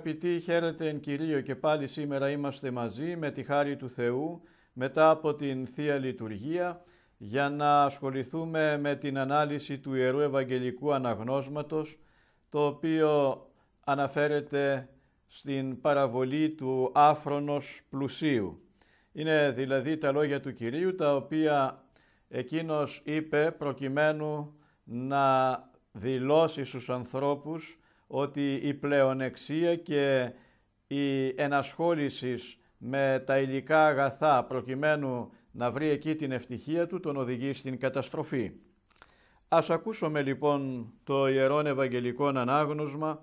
αγαπητοί, χαίρετε εν Κυρίω και πάλι σήμερα είμαστε μαζί με τη χάρη του Θεού μετά από την Θεία Λειτουργία για να ασχοληθούμε με την ανάλυση του Ιερού Ευαγγελικού Αναγνώσματος το οποίο αναφέρεται στην παραβολή του άφρονος πλουσίου. Είναι δηλαδή τα λόγια του Κυρίου τα οποία εκείνος είπε προκειμένου να δηλώσει στους ανθρώπους ότι η πλεονεξία και η ενασχόλησης με τα υλικά αγαθά προκειμένου να βρει εκεί την ευτυχία του τον οδηγεί στην καταστροφή. Ας ακούσουμε λοιπόν το Ιερόν Ευαγγελικό Ανάγνωσμα,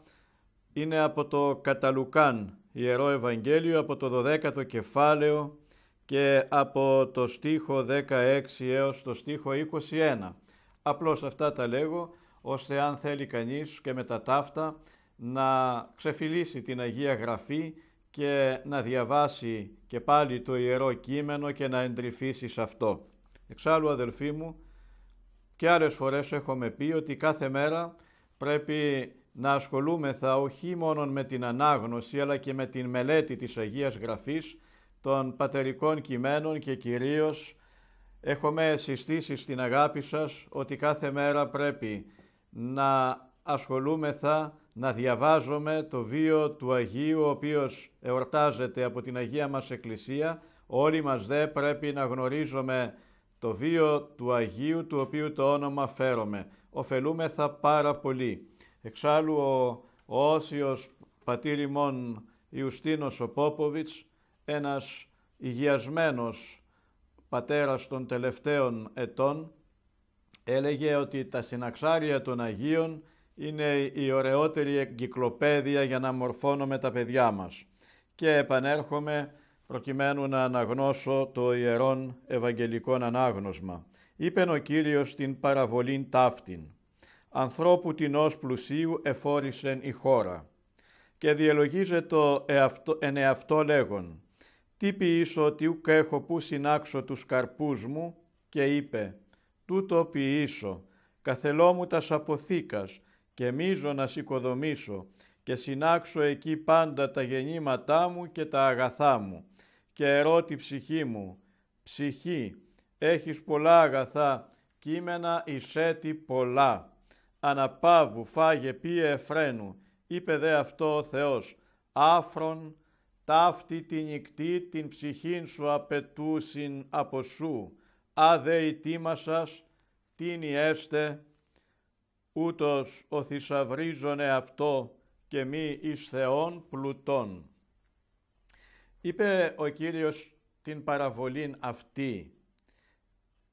είναι από το Καταλουκάν Ιερό Ευαγγέλιο, από το 12ο κεφάλαιο και από το στίχο 16 έως το στίχο 21. Απλώς αυτά τα λέγω ώστε αν θέλει κανείς και με τα ταύτα να ξεφυλίσει την Αγία Γραφή και να διαβάσει και πάλι το Ιερό Κείμενο και να εντρυφήσει σε αυτό. Εξάλλου αδελφοί μου, και άλλες φορές έχουμε πει ότι κάθε μέρα πρέπει να ασχολούμεθα όχι μόνο με την ανάγνωση αλλά και με την μελέτη της Αγίας Γραφής των πατερικών κειμένων και κυρίως έχουμε συστήσει στην αγάπη σας ότι κάθε μέρα πρέπει να ασχολούμεθα, να διαβάζουμε το βίο του Αγίου, ο οποίος εορτάζεται από την Αγία μας Εκκλησία. Όλοι μας δε πρέπει να γνωρίζουμε το βίο του Αγίου, του οποίου το όνομα φέρομαι. Οφελούμεθα πάρα πολύ. Εξάλλου ο, ο Όσιος πατήρ ημών Ιουστίνος ο ένας υγειασμένος πατέρας των τελευταίων ετών, έλεγε ότι τα συναξάρια των Αγίων είναι η ωραιότερη εγκυκλοπαίδεια για να μορφώνουμε τα παιδιά μας. Και επανέρχομαι προκειμένου να αναγνώσω το Ιερόν ευαγγελικό Ανάγνωσμα. Είπε ο Κύριος την παραβολήν ταύτην. Ανθρώπου ως πλουσίου εφόρησεν η χώρα. Και διελογίζεται εαυτό, εν εαυτό λέγον. Τι ποιήσω ότι ουκ έχω που συνάξω τους καρπούς μου και είπε τούτο ποιήσω, μου τας αποθήκας, και μίζω να οικοδομήσω, και συνάξω εκεί πάντα τα γεννήματά μου και τα αγαθά μου. Και ερώτη ψυχή μου, ψυχή, έχεις πολλά αγαθά, κείμενα εισέτη πολλά. Αναπάβου φάγε πίε εφραίνου, είπε δε αυτό ο Θεός, άφρον ταύτη τη νυχτή την ψυχήν σου απαιτούσιν από σου σα τίνι εστε, ούτως ο θησαυρίζωνε αυτό και μη εις Θεόν πλουτών. Είπε ο Κύριος την παραβολήν αυτή.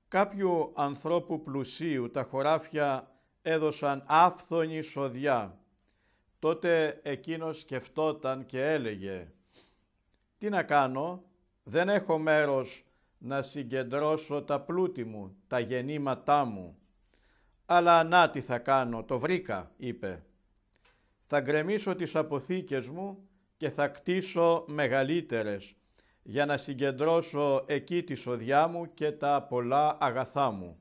Κάποιου ανθρώπου πλουσίου τα χωράφια έδωσαν άφθονη σοδιά. Τότε εκείνος σκεφτόταν και έλεγε «Τι να κάνω, δεν έχω μέρος να συγκεντρώσω τα πλούτη μου, τα γεννήματά μου. Αλλά ανά τι θα κάνω, το βρήκα, είπε. Θα γκρεμίσω τις αποθήκες μου και θα κτίσω μεγαλύτερες, για να συγκεντρώσω εκεί τη σοδιά μου και τα πολλά αγαθά μου.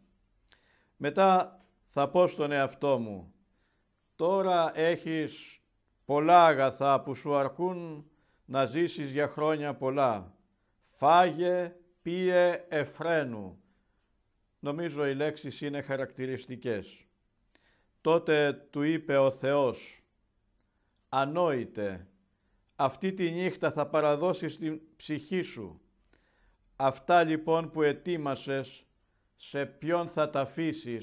Μετά θα πω στον εαυτό μου, τώρα έχεις πολλά αγαθά που σου αρκούν να ζήσεις για χρόνια πολλά. Φάγε, Πίε εφρένου. Νομίζω οι λέξεις είναι χαρακτηριστικές. Τότε του είπε ο Θεός, «Ανόητε, αυτή τη νύχτα θα παραδώσεις την ψυχή σου. Αυτά λοιπόν που ετοίμασες, σε ποιον θα τα αφήσεις,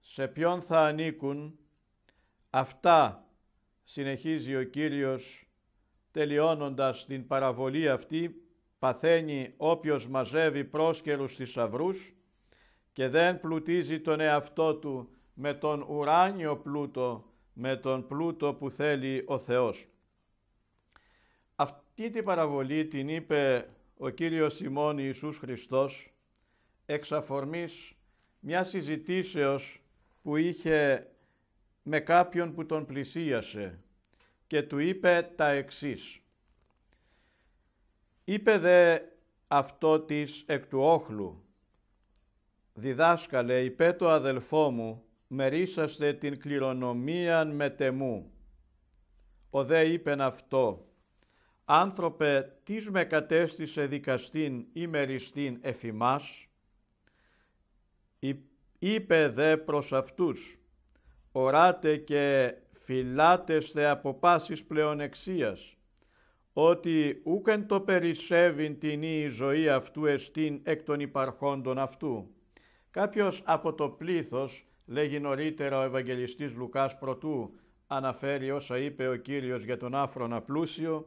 σε ποιον θα ανήκουν, αυτά συνεχίζει ο Κύριος, τελειώνοντας την παραβολή αυτή παθαίνει όποιος μαζεύει πρόσκαιρους θησαυρού και δεν πλουτίζει τον εαυτό του με τον ουράνιο πλούτο, με τον πλούτο που θέλει ο Θεός. Αυτή την παραβολή την είπε ο Κύριος Σιμών Ιησούς Χριστός εξ αφορμής μιας συζητήσεως που είχε με κάποιον που τον πλησίασε και του είπε τα εξής Είπε δε αυτό της εκ του όχλου. Διδάσκαλε, υπέ το αδελφό μου, μερίσαστε την κληρονομίαν με τεμού. Ο δε είπεν αυτό, «Άνθρωπε, τις με κατέστησε δικαστήν ή μεριστήν εφημάς» είπε δε προς αυτούς, «Οράτε και φυλάτεστε από πάσης πλεονεξίας, ότι ούκεν το περισσεύειν την η ζωή αυτού εστίν εκ των υπαρχόντων αυτού. Κάποιος από το πλήθος, λέγει νωρίτερα ο Ευαγγελιστής Λουκάς Πρωτού, αναφέρει όσα είπε ο Κύριος για τον άφρονα πλούσιο,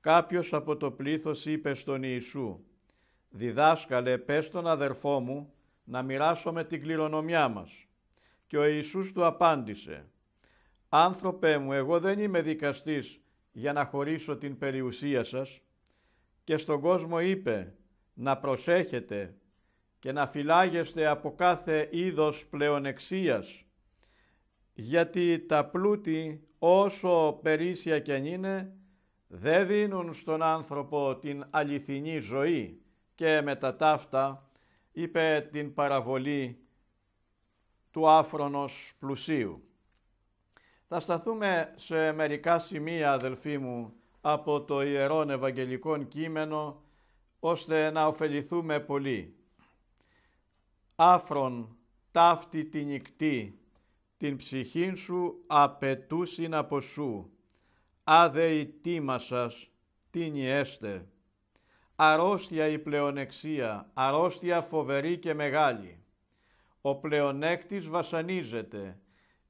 κάποιος από το πλήθος είπε στον Ιησού, «Διδάσκαλε, πες τον αδερφό μου, να με την κληρονομιά μας». Και ο Ιησούς του απάντησε, «Άνθρωπέ μου, εγώ δεν είμαι δικαστής για να χωρίσω την περιουσία σας και στον κόσμο είπε να προσέχετε και να φυλάγεστε από κάθε είδος πλεονεξίας, γιατί τα πλούτη όσο περίσσια κι αν είναι, δεν δίνουν στον άνθρωπο την αληθινή ζωή και με τα ταύτα είπε την παραβολή του άφρονος πλουσίου. Θα σταθούμε σε μερικά σημεία, αδελφοί μου, από το Ιερόν Ευαγγελικό κείμενο, ώστε να ωφεληθούμε πολύ. Άφρον ταύτη τη νυχτή, την ψυχήν σου απαιτούσιν από σου, άδε η τίμα σας, την έστε. Αρρώστια η πλεονεξία, αρρώστια φοβερή και μεγάλη. Ο πλεονέκτης βασανίζεται,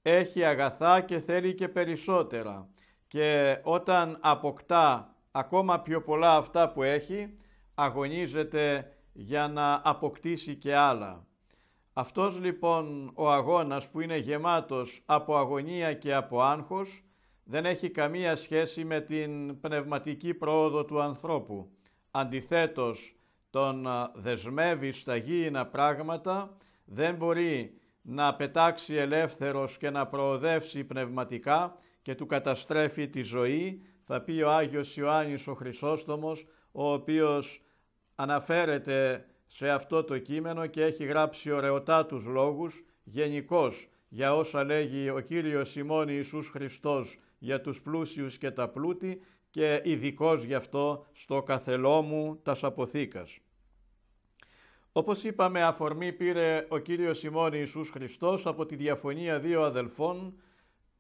έχει αγαθά και θέλει και περισσότερα. Και όταν αποκτά ακόμα πιο πολλά αυτά που έχει, αγωνίζεται για να αποκτήσει και άλλα. Αυτός λοιπόν ο αγώνας που είναι γεμάτος από αγωνία και από άγχος, δεν έχει καμία σχέση με την πνευματική πρόοδο του ανθρώπου. Αντιθέτως, τον δεσμεύει στα γήινα πράγματα, δεν μπορεί να πετάξει ελεύθερος και να προοδεύσει πνευματικά και του καταστρέφει τη ζωή, θα πει ο Άγιος Ιωάννης ο Χρυσόστομος, ο οποίος αναφέρεται σε αυτό το κείμενο και έχει γράψει ωραιοτά τους λόγους γενικώς για όσα λέγει ο Κύριος ημών Ιησούς Χριστός για τους πλούσιους και τα πλούτη και ειδικό γι' αυτό στο καθελό μου τας αποθήκας. Όπως είπαμε, αφορμή πήρε ο Κύριος ημών Ιησούς Χριστός από τη διαφωνία δύο αδελφών.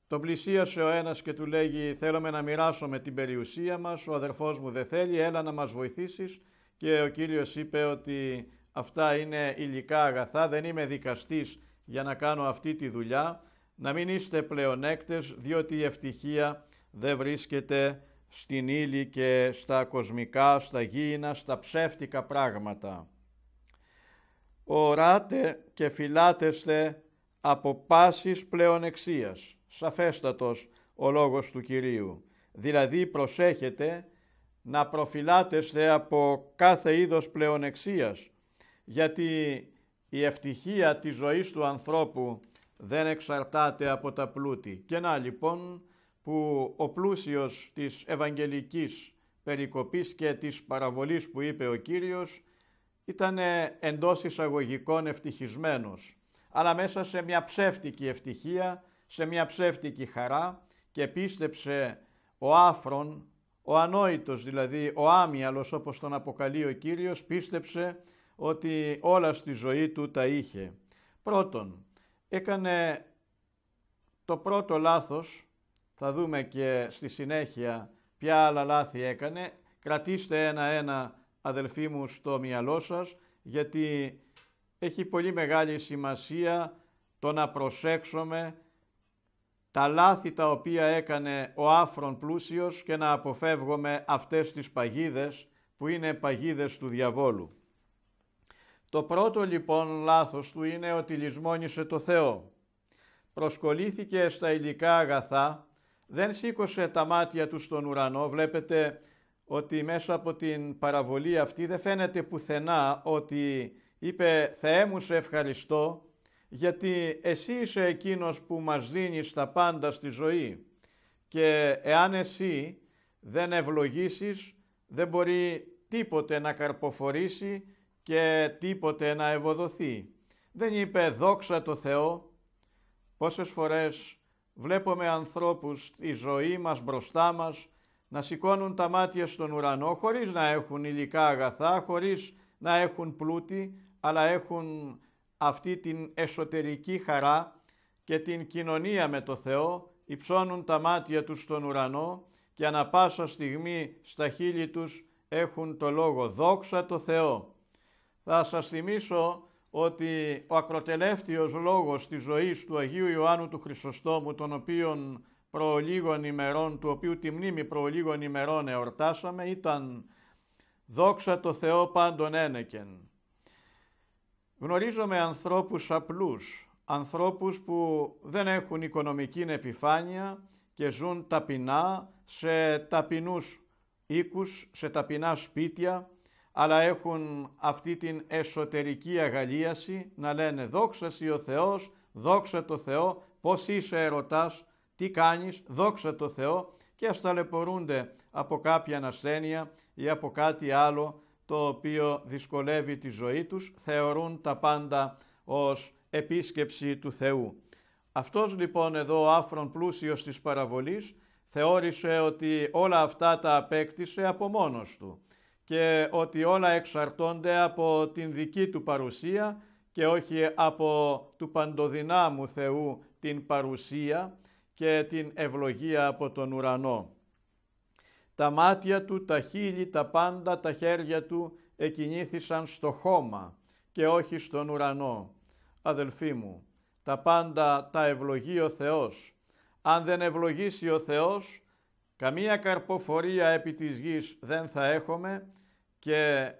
Τον πλησίασε ο ένας και του λέγει «Θέλουμε να μοιράσουμε την περιουσία μας, ο αδερφός μου δεν θέλει, έλα να μας βοηθήσεις». Και ο Κύριος είπε ότι αυτά είναι υλικά αγαθά, δεν είμαι δικαστής για να κάνω αυτή τη δουλειά. Να μην είστε πλεονέκτες, διότι η ευτυχία δεν βρίσκεται στην ύλη και στα κοσμικά, στα γήινα, στα ψεύτικα πράγματα οράτε και φυλάτεστε από πάσης πλεονεξίας. Σαφέστατος ο λόγος του Κυρίου. Δηλαδή προσέχετε να προφυλάτεστε από κάθε είδος πλεονεξίας, γιατί η ευτυχία της ζωής του ανθρώπου δεν εξαρτάται από τα πλούτη. Και να λοιπόν που ο πλούσιος της Ευαγγελικής περικοπής και της παραβολής που είπε ο Κύριος ήταν εντός εισαγωγικών ευτυχισμένος, αλλά μέσα σε μια ψεύτικη ευτυχία, σε μια ψεύτικη χαρά και πίστεψε ο άφρον, ο ανόητος δηλαδή, ο άμυαλος όπως τον αποκαλεί ο Κύριος, πίστεψε ότι όλα στη ζωή του τα είχε. Πρώτον, έκανε το πρώτο λάθος, θα δούμε και στη συνέχεια ποια άλλα λάθη έκανε, κρατήστε ένα-ένα αδελφοί μου, στο μυαλό σας, γιατί έχει πολύ μεγάλη σημασία το να προσέξουμε τα λάθη τα οποία έκανε ο άφρον πλούσιος και να αποφεύγουμε αυτές τις παγίδες που είναι παγίδες του διαβόλου. Το πρώτο λοιπόν λάθος του είναι ότι λησμόνισε το Θεό. Προσκολήθηκε στα υλικά αγαθά, δεν σήκωσε τα μάτια του στον ουρανό, βλέπετε ότι μέσα από την παραβολή αυτή δεν φαίνεται πουθενά ότι είπε «Θεέ μου σε ευχαριστώ γιατί εσύ είσαι εκείνος που μας δίνεις τα πάντα στη ζωή και εάν εσύ δεν ευλογήσεις δεν μπορεί τίποτε να καρποφορήσει και τίποτε να ευοδοθεί». Δεν είπε «Δόξα το Θεό». Πόσες φορές βλέπουμε ανθρώπους στη ζωή μας μπροστά μας να σηκώνουν τα μάτια στον ουρανό χωρίς να έχουν υλικά αγαθά, χωρίς να έχουν πλούτη, αλλά έχουν αυτή την εσωτερική χαρά και την κοινωνία με το Θεό, υψώνουν τα μάτια τους στον ουρανό και ανα πάσα στιγμή στα χείλη τους έχουν το λόγο «Δόξα το Θεό». Θα σας θυμίσω ότι ο ακροτελεύτιος λόγος της ζωής του Αγίου Ιωάννου του Χρυσοστόμου, τον οποίον προλίγων ημερών, του οποίου τη μνήμη προλίγων ημερών εορτάσαμε, ήταν «Δόξα το Θεό πάντων ένεκεν». Γνωρίζομαι ανθρώπους απλούς, ανθρώπους που δεν έχουν οικονομική επιφάνεια και ζουν ταπεινά σε ταπεινούς οίκους, σε ταπεινά σπίτια, αλλά έχουν αυτή την εσωτερική αγαλίαση να λένε «Δόξα ο Θεός, δόξα το Θεό, πώς είσαι ερωτάς, τι κάνεις, δόξα το Θεό και ταλαιπωρούνται από κάποια ασθένεια ή από κάτι άλλο το οποίο δυσκολεύει τη ζωή τους, θεωρούν τα πάντα ως επίσκεψη του Θεού. Αυτός λοιπόν εδώ ο άφρον πλούσιος της παραβολής θεώρησε ότι όλα αυτά τα απέκτησε από μόνος του και ότι όλα εξαρτώνται από την δική του παρουσία και όχι από του παντοδυνάμου Θεού την παρουσία και την ευλογία από τον ουρανό. Τα μάτια του, τα χείλη, τα πάντα, τα χέρια του εκινήθησαν στο χώμα και όχι στον ουρανό. Αδελφοί μου, τα πάντα τα ευλογεί ο Θεός. Αν δεν ευλογήσει ο Θεός, καμία καρποφορία επί της γης δεν θα έχουμε και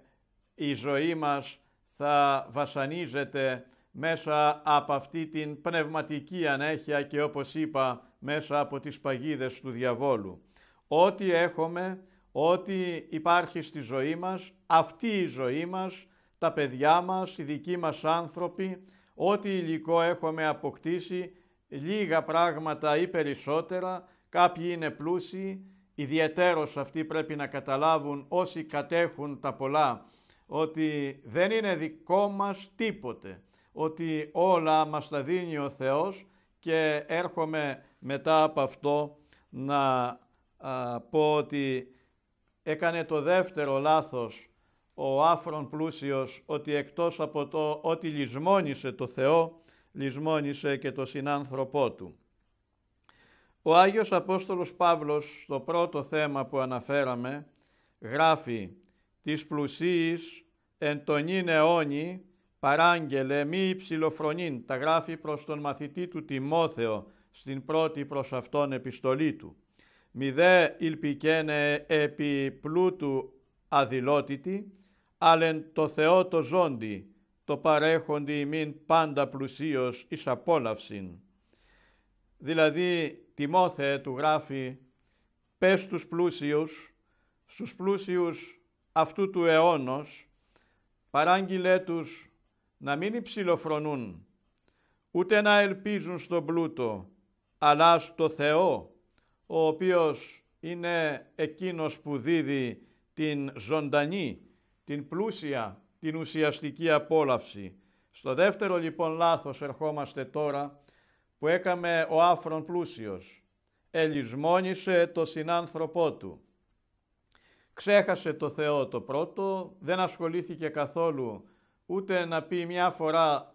η ζωή μας θα βασανίζεται μέσα από αυτή την πνευματική ανέχεια και όπως είπα μέσα από τις παγίδες του διαβόλου. Ό,τι έχουμε, ό,τι υπάρχει στη ζωή μας, αυτή η ζωή μας, τα παιδιά μας, οι δικοί μας άνθρωποι, ό,τι υλικό έχουμε αποκτήσει, λίγα πράγματα ή περισσότερα, κάποιοι είναι πλούσιοι, ιδιαιτέρως αυτοί πρέπει να καταλάβουν όσοι κατέχουν τα πολλά, ότι δεν είναι δικό μας τίποτε ότι όλα μας τα δίνει ο Θεός και έρχομαι μετά από αυτό να α, πω ότι έκανε το δεύτερο λάθος ο άφρον πλούσιος ότι εκτός από το ότι λησμόνησε το Θεό, λησμόνησε και το συνάνθρωπό του. Ο Άγιος Απόστολος Παύλος στο πρώτο θέμα που αναφέραμε γράφει «Της πλουσίης εν τον είναι αιώνη παράγγελε μη υψηλοφρονήν, τα γράφει προς τον μαθητή του Τιμόθεο στην πρώτη προς αυτόν επιστολή του. Μη δε ηλπικένε επί πλούτου αδηλότητη, άλλεν το Θεό το ζώντι, το παρέχοντι μην πάντα πλουσίως εις απόλαυσιν. Δηλαδή Τιμόθεε του γράφει πες στους πλούσιους, στους πλούσιους αυτού του αιώνος, παράγγειλέ τους να μην υψηλοφρονούν, ούτε να ελπίζουν στον πλούτο, αλλά στο Θεό, ο οποίος είναι εκείνος που δίδει την ζωντανή, την πλούσια, την ουσιαστική απόλαυση. Στο δεύτερο λοιπόν λάθος ερχόμαστε τώρα που έκαμε ο άφρον πλούσιος. Ελισμόνησε το συνάνθρωπό του. Ξέχασε το Θεό το πρώτο, δεν ασχολήθηκε καθόλου ούτε να πει μια φορά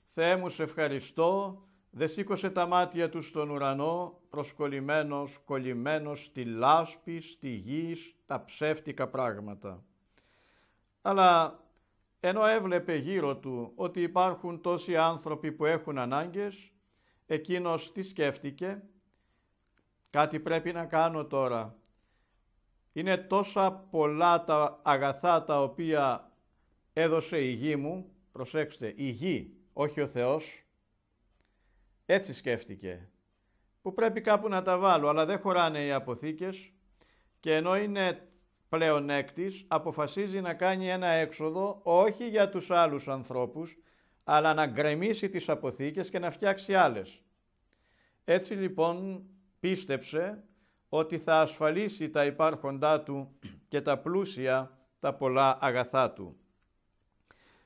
«Θεέ μου σε ευχαριστώ», δεν σήκωσε τα μάτια του στον ουρανό, προσκολλημένος, κολλημένος στη λάσπη, στη γη, τα ψεύτικα πράγματα. Αλλά ενώ έβλεπε γύρω του ότι υπάρχουν τόσοι άνθρωποι που έχουν ανάγκες, εκείνος τι σκέφτηκε, κάτι πρέπει να κάνω τώρα. Είναι τόσα πολλά τα αγαθά τα οποία έδωσε η γη μου, προσέξτε, η γη, όχι ο Θεός, έτσι σκέφτηκε, που πρέπει κάπου να τα βάλω, αλλά δεν χωράνε οι αποθήκες και ενώ είναι πλεονέκτης, αποφασίζει να κάνει ένα έξοδο όχι για τους άλλους ανθρώπους, αλλά να γκρεμίσει τις αποθήκες και να φτιάξει άλλες. Έτσι λοιπόν πίστεψε ότι θα ασφαλίσει τα υπάρχοντά του και τα πλούσια τα πολλά αγαθά του.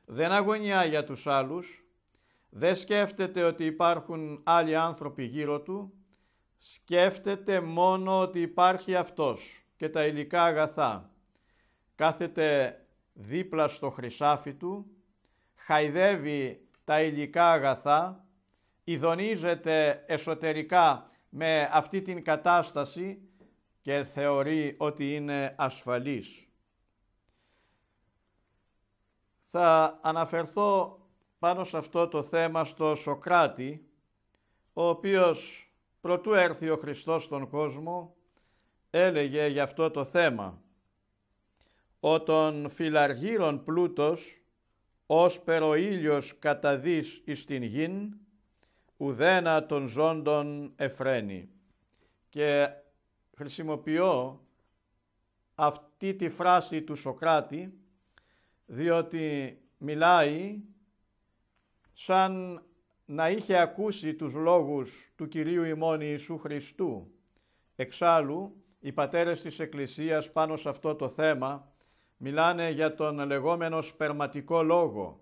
Δεν αγωνιά για τους άλλους, δεν σκέφτεται ότι υπάρχουν άλλοι άνθρωποι γύρω του, σκέφτεται μόνο ότι υπάρχει αυτός και τα υλικά αγαθά. Κάθεται δίπλα στο χρυσάφι του, χαϊδεύει τα υλικά αγαθά, ειδονίζεται εσωτερικά με αυτή την κατάσταση και θεωρεί ότι είναι ασφαλής. θα αναφερθώ πάνω σε αυτό το θέμα στο Σοκράτη, ο οποίος προτού έρθει ο Χριστός στον κόσμο, έλεγε για αυτό το θέμα. ὁ των φιλαργύρων πλούτος, ως περοήλιος καταδείς εις την γην, ουδένα των ζώντων εφραίνει. Και χρησιμοποιώ αυτή τη φράση του Σοκράτη, διότι μιλάει σαν να είχε ακούσει τους λόγους του Κυρίου ημών Ιησού Χριστού. Εξάλλου, οι πατέρες της Εκκλησίας πάνω σε αυτό το θέμα μιλάνε για τον λεγόμενο σπερματικό λόγο,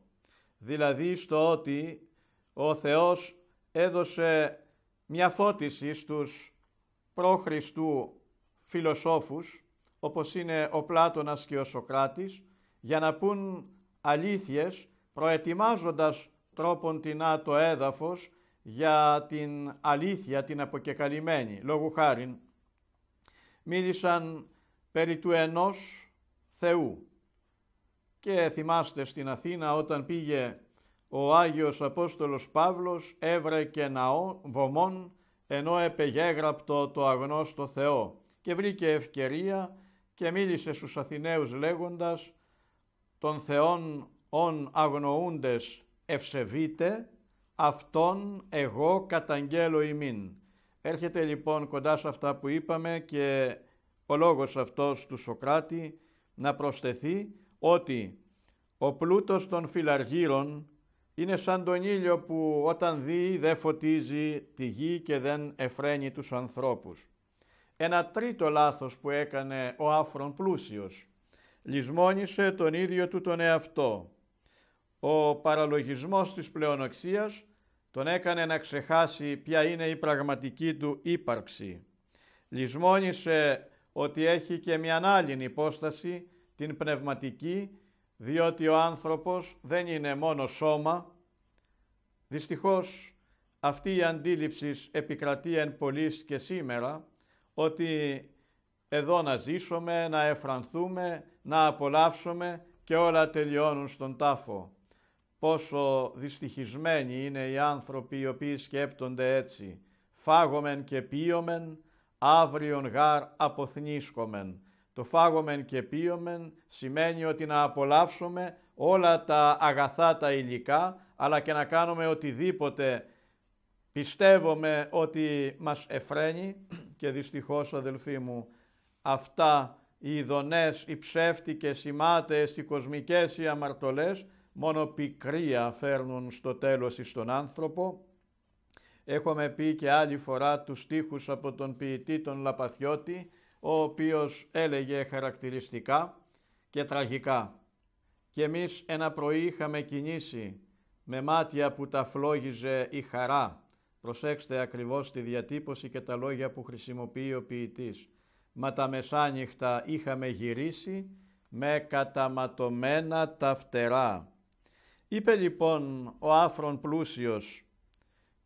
δηλαδή στο ότι ο Θεός έδωσε μια φώτιση στους προ-Χριστού φιλοσόφους, όπως είναι ο Πλάτωνας και ο Σοκράτης, για να πούν αλήθειες, προετοιμάζοντας τρόπον την το έδαφος για την αλήθεια την αποκεκαλυμμένη, λόγου χάριν. Μίλησαν περί του ενός Θεού. Και θυμάστε στην Αθήνα όταν πήγε ο Άγιος Απόστολος Παύλος έβρεκε ναό βομών ενώ επεγέγραπτο το αγνώστο Θεό και βρήκε ευκαιρία και μίλησε στους Αθηναίους λέγοντας των θεών ον αγνοούντες ευσεβείτε, αυτόν εγώ καταγγέλω ημίν. Έρχεται λοιπόν κοντά σε αυτά που είπαμε και ο λόγος αυτός του Σοκράτη να προσθεθεί ότι ο πλούτος των φιλαργύρων είναι σαν τον ήλιο που όταν δει δεν φωτίζει τη γη και δεν εφραίνει τους ανθρώπους. Ένα τρίτο λάθος που έκανε ο άφρον πλούσιος λυσμόνισε τον ίδιο του τον εαυτό. Ο παραλογισμός της πλεονοξίας τον έκανε να ξεχάσει ποια είναι η πραγματική του ύπαρξη. Λυσμόνισε ότι έχει και μια άλλη υπόσταση, την πνευματική, διότι ο άνθρωπος δεν είναι μόνο σώμα. Δυστυχώς αυτή η αντίληψη επικρατεί εν πολλής και σήμερα, ότι εδώ να ζήσουμε, να εφρανθούμε, να απολαύσουμε και όλα τελειώνουν στον τάφο. Πόσο δυστυχισμένοι είναι οι άνθρωποι οι οποίοι σκέπτονται έτσι. Φάγομεν και πίωμεν, αύριον γάρ αποθνίσκομεν. Το φάγομεν και πίωμεν σημαίνει ότι να απολαύσουμε όλα τα αγαθά τα υλικά, αλλά και να κάνουμε οτιδήποτε πιστεύουμε ότι μας εφραίνει και δυστυχώς αδελφοί μου αυτά οι ειδονές, οι ψεύτικες, οι μάταιες, οι κοσμικές, οι αμαρτωλές, μόνο πικρία φέρνουν στο τέλος εις τον άνθρωπο. Έχουμε πει και άλλη φορά τους στίχους από τον ποιητή τον Λαπαθιώτη, ο οποίος έλεγε χαρακτηριστικά και τραγικά. «Και εμείς ένα πρωί είχαμε κινήσει με μάτια που τα φλόγιζε η χαρά. Προσέξτε ακριβώς τη διατύπωση και τα λόγια που χρησιμοποιεί ο ποιητής μα τα μεσάνυχτα είχαμε γυρίσει με καταματωμένα τα φτερά. Είπε λοιπόν ο άφρον πλούσιος,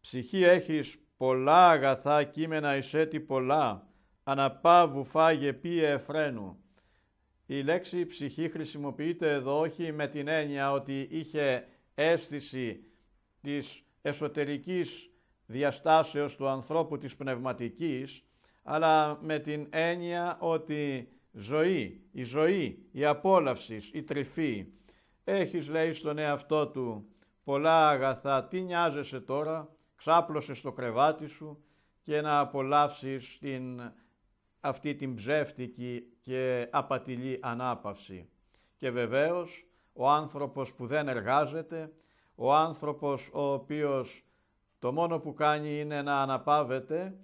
«Ψυχή έχεις πολλά αγαθά κείμενα εισέτη πολλά, αναπάβου φάγε πίε εφραίνου». Η λέξη ψυχή χρησιμοποιείται εδώ όχι με την έννοια ότι είχε αίσθηση της εσωτερικής διαστάσεως του ανθρώπου της πνευματικής, αλλά με την έννοια ότι ζωή, η ζωή, η απόλαυση, η τρυφή. Έχεις λέει στον εαυτό του πολλά αγαθά, τι νοιάζεσαι τώρα, ξάπλωσες στο κρεβάτι σου και να απολαύσεις την, αυτή την ψεύτικη και απατηλή ανάπαυση. Και βεβαίως ο άνθρωπος που δεν εργάζεται, ο άνθρωπος ο οποίος το μόνο που κάνει είναι να αναπαύεται.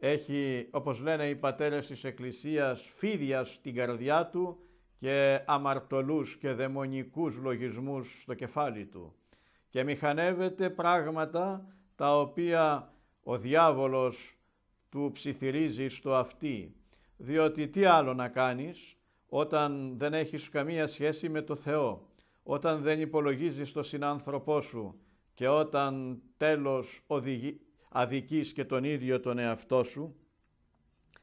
Έχει, όπως λένε οι πατέρες της Εκκλησίας, φίδια στην καρδιά του και αμαρτωλούς και δαιμονικούς λογισμούς στο κεφάλι του. Και μηχανεύεται πράγματα τα οποία ο διάβολος του ψιθυρίζει στο αυτί. Διότι τι άλλο να κάνεις όταν δεν έχεις καμία σχέση με το Θεό, όταν δεν υπολογίζεις το συνάνθρωπό σου και όταν τέλος οδηγεί, αδικείς και τον ίδιο τον εαυτό σου,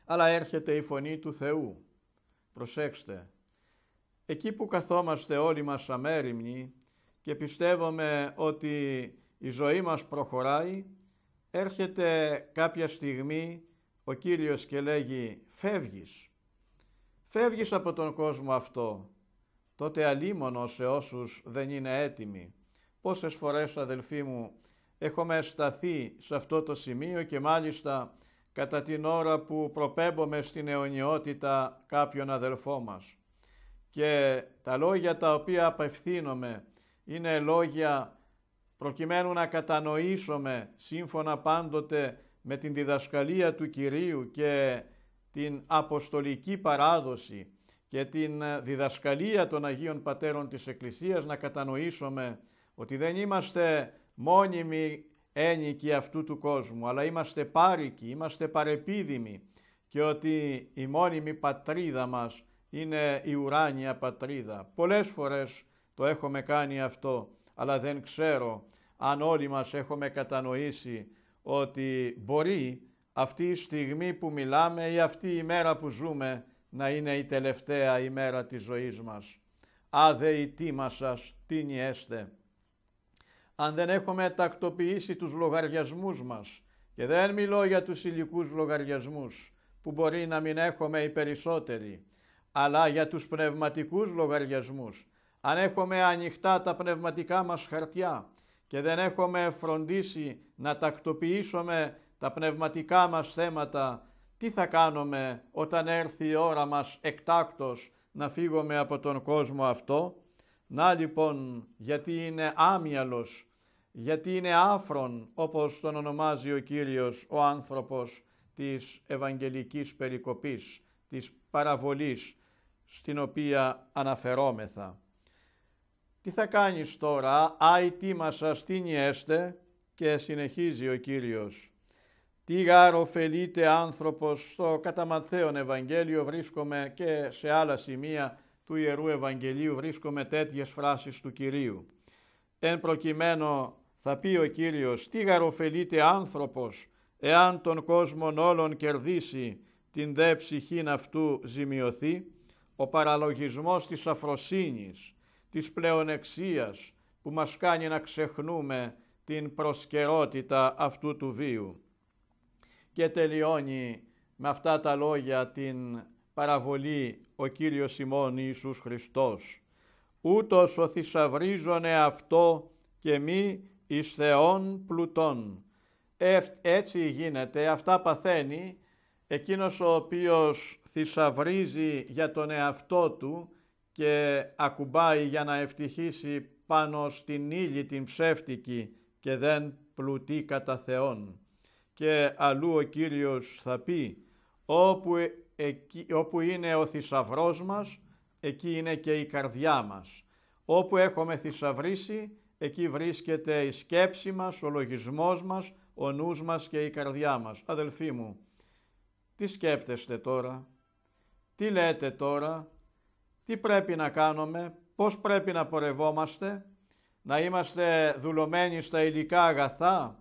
αλλά έρχεται η φωνή του Θεού. Προσέξτε, εκεί που καθόμαστε όλοι μας αμέριμνοι και πιστεύουμε ότι η ζωή μας προχωράει, έρχεται κάποια στιγμή ο Κύριος και λέγει «Φεύγεις, φεύγεις από τον κόσμο αυτό». Τότε αλίμονο σε όσους δεν είναι έτοιμοι. Πόσες φορές αδελφοί μου έχουμε σταθεί σε αυτό το σημείο και μάλιστα κατά την ώρα που προπέμπομε στην αιωνιότητα κάποιον αδερφό μας. Και τα λόγια τα οποία απευθύνομαι είναι λόγια προκειμένου να κατανοήσουμε σύμφωνα πάντοτε με την διδασκαλία του Κυρίου και την αποστολική παράδοση και την διδασκαλία των Αγίων Πατέρων της Εκκλησίας να κατανοήσουμε ότι δεν είμαστε μόνιμη ένικη αυτού του κόσμου, αλλά είμαστε πάρικοι, είμαστε παρεπίδημοι και ότι η μόνιμη πατρίδα μας είναι η ουράνια πατρίδα. Πολλές φορές το έχουμε κάνει αυτό, αλλά δεν ξέρω αν όλοι μας έχουμε κατανοήσει ότι μπορεί αυτή η στιγμή που μιλάμε ή αυτή η μέρα που ζούμε να είναι η τελευταία ημέρα της ζωής μας. Άδε η τίμα σας, τίνιέστε αν δεν έχουμε τακτοποιήσει τους λογαριασμούς μας και δεν μιλώ για τους υλικούς λογαριασμούς που μπορεί να μην έχουμε οι περισσότεροι, αλλά για τους πνευματικούς λογαριασμούς. Αν έχουμε ανοιχτά τα πνευματικά μας χαρτιά και δεν έχουμε φροντίσει να τακτοποιήσουμε τα πνευματικά μας θέματα, τι θα κάνουμε όταν έρθει η ώρα μας εκτάκτος να φύγουμε από τον κόσμο αυτό. Να λοιπόν, γιατί είναι άμυαλος γιατί είναι άφρον όπως τον ονομάζει ο Κύριος ο άνθρωπος της Ευαγγελικής Περικοπής, της παραβολής στην οποία αναφερόμεθα. Τι θα κάνεις τώρα, άι τι μας έστε και συνεχίζει ο Κύριος. Τι γάρο φελείται άνθρωπος στο κατά Ματθαίον Ευαγγέλιο βρίσκομαι και σε άλλα σημεία του Ιερού Ευαγγελίου βρίσκομαι τέτοιες φράσεις του Κυρίου. Εν προκειμένου θα πει ο Κύριος, τι γαροφελείται άνθρωπος, εάν τον κόσμον όλον κερδίσει, την δε ψυχήν αυτού ζημιωθεί, ο παραλογισμός της αφροσύνης, της πλεονεξίας, που μας κάνει να ξεχνούμε την προσκερότητα αυτού του βίου. Και τελειώνει με αυτά τα λόγια την παραβολή ο Κύριος ημών Ιησούς Χριστός. Ούτως ο θησαυρίζωνε αυτό και μη εις θεών πλουτών. Έτσι γίνεται, αυτά παθαίνει εκείνος ο οποίος θησαυρίζει για τον εαυτό του και ακουμπάει για να ευτυχήσει πάνω στην ύλη την ψεύτικη και δεν πλουτεί κατά Θεόν. Και αλλού ο Κύριος θα πει, όπου, ε, εκεί, όπου είναι ο θησαυρός μας, εκεί είναι και η καρδιά μας. Όπου έχουμε θησαυρίσει, εκεί βρίσκεται η σκέψη μας, ο λογισμός μας, ο νους μας και η καρδιά μας. Αδελφοί μου, τι σκέπτεστε τώρα, τι λέτε τώρα, τι πρέπει να κάνουμε, πώς πρέπει να πορευόμαστε, να είμαστε δουλωμένοι στα υλικά αγαθά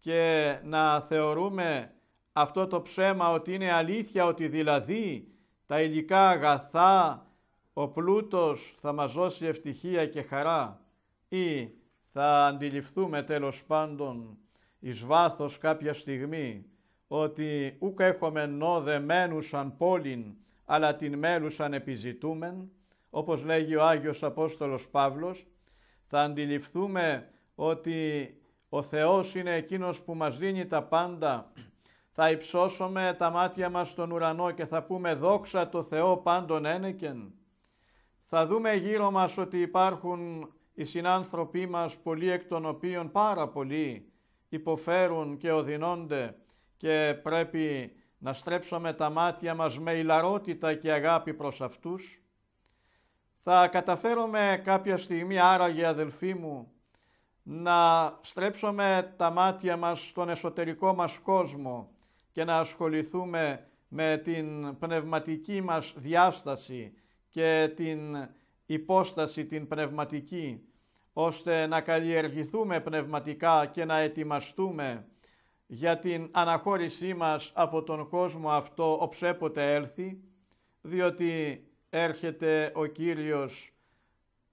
και να θεωρούμε αυτό το ψέμα ότι είναι αλήθεια, ότι δηλαδή τα υλικά αγαθά, ο πλούτος θα μας δώσει ευτυχία και χαρά ή θα αντιληφθούμε τέλος πάντων εις βάθος κάποια στιγμή ότι ούκ έχουμε νόδε μένουσαν πόλην αλλά την μέλουσαν επιζητούμεν, όπως λέγει ο Άγιος Απόστολος Παύλος, θα αντιληφθούμε ότι ο Θεός είναι εκείνος που μας δίνει τα πάντα. Θα υψώσουμε τα μάτια μας στον ουρανό και θα πούμε «Δόξα το Θεό πάντων ένεκεν». Θα δούμε γύρω μας ότι υπάρχουν οι συνάνθρωποι μας πολλοί εκ των οποίων πάρα πολλοί υποφέρουν και οδυνώνται και πρέπει να στρέψουμε τα μάτια μας με ηλαρότητα και αγάπη προς αυτούς. Θα καταφέρουμε κάποια στιγμή άραγε αδελφοί μου να στρέψουμε τα μάτια μας στον εσωτερικό μας κόσμο και να ασχοληθούμε με την πνευματική μας διάσταση και την υπόσταση την πνευματική, ώστε να καλλιεργηθούμε πνευματικά και να ετοιμαστούμε για την αναχώρησή μας από τον κόσμο αυτό οψέποτε έλθει, διότι έρχεται ο Κύριος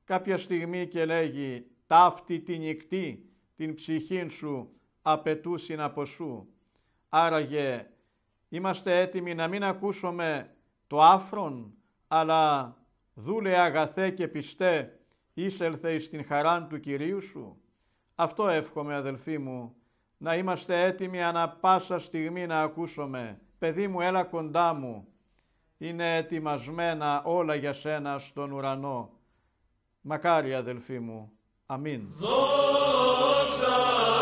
κάποια στιγμή και λέγει «Ταύτη την νυχτή, την ψυχήν σου απαιτούσιν από σου». Άραγε είμαστε έτοιμοι να μην ακούσουμε το άφρον, αλλά δούλε αγαθέ και πιστέ, εισέλθε εις την χαράν του Κυρίου σου. Αυτό εύχομαι αδελφοί μου, να είμαστε έτοιμοι ανα πάσα στιγμή να ακούσουμε. Παιδί μου έλα κοντά μου, είναι ετοιμασμένα όλα για σένα στον ουρανό. Μακάρι αδελφοί μου. Αμήν. Δόξα